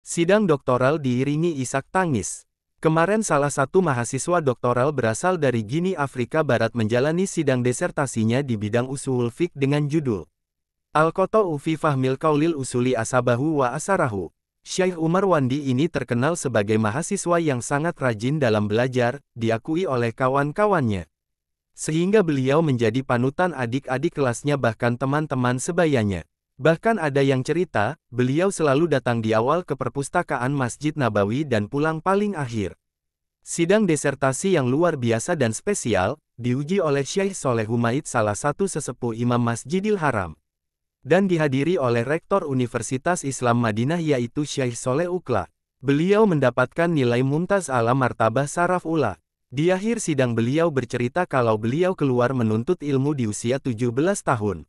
Sidang doktoral diiringi isak tangis. Kemarin salah satu mahasiswa doktoral berasal dari Gini Afrika Barat menjalani sidang desertasinya di bidang usul fik dengan judul al Ufi Fahmil Kaulil Usuli Asabahu wa Asarahu. Syekh Umar Wandi ini terkenal sebagai mahasiswa yang sangat rajin dalam belajar, diakui oleh kawan-kawannya. Sehingga beliau menjadi panutan adik-adik kelasnya bahkan teman-teman sebayanya. Bahkan ada yang cerita, beliau selalu datang di awal ke perpustakaan Masjid Nabawi dan pulang paling akhir. Sidang desertasi yang luar biasa dan spesial, diuji oleh Syekh Soleh Humaid salah satu sesepuh Imam Masjidil Haram. Dan dihadiri oleh Rektor Universitas Islam Madinah yaitu Syekh Soleh Ukla. Beliau mendapatkan nilai mumtaz ala martabah saraf ula. Di akhir sidang beliau bercerita kalau beliau keluar menuntut ilmu di usia 17 tahun.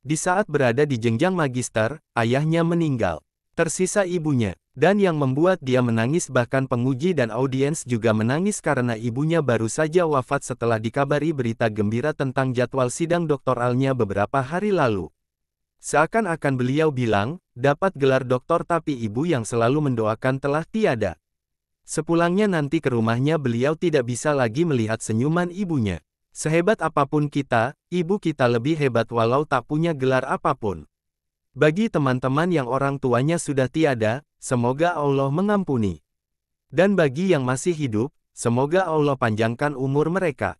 Di saat berada di jenjang magister, ayahnya meninggal. Tersisa ibunya, dan yang membuat dia menangis bahkan penguji dan audiens juga menangis karena ibunya baru saja wafat setelah dikabari berita gembira tentang jadwal sidang doktoralnya beberapa hari lalu. Seakan-akan beliau bilang, dapat gelar doktor tapi ibu yang selalu mendoakan telah tiada. Sepulangnya nanti ke rumahnya beliau tidak bisa lagi melihat senyuman ibunya. Sehebat apapun kita, ibu kita lebih hebat walau tak punya gelar apapun. Bagi teman-teman yang orang tuanya sudah tiada, semoga Allah mengampuni. Dan bagi yang masih hidup, semoga Allah panjangkan umur mereka.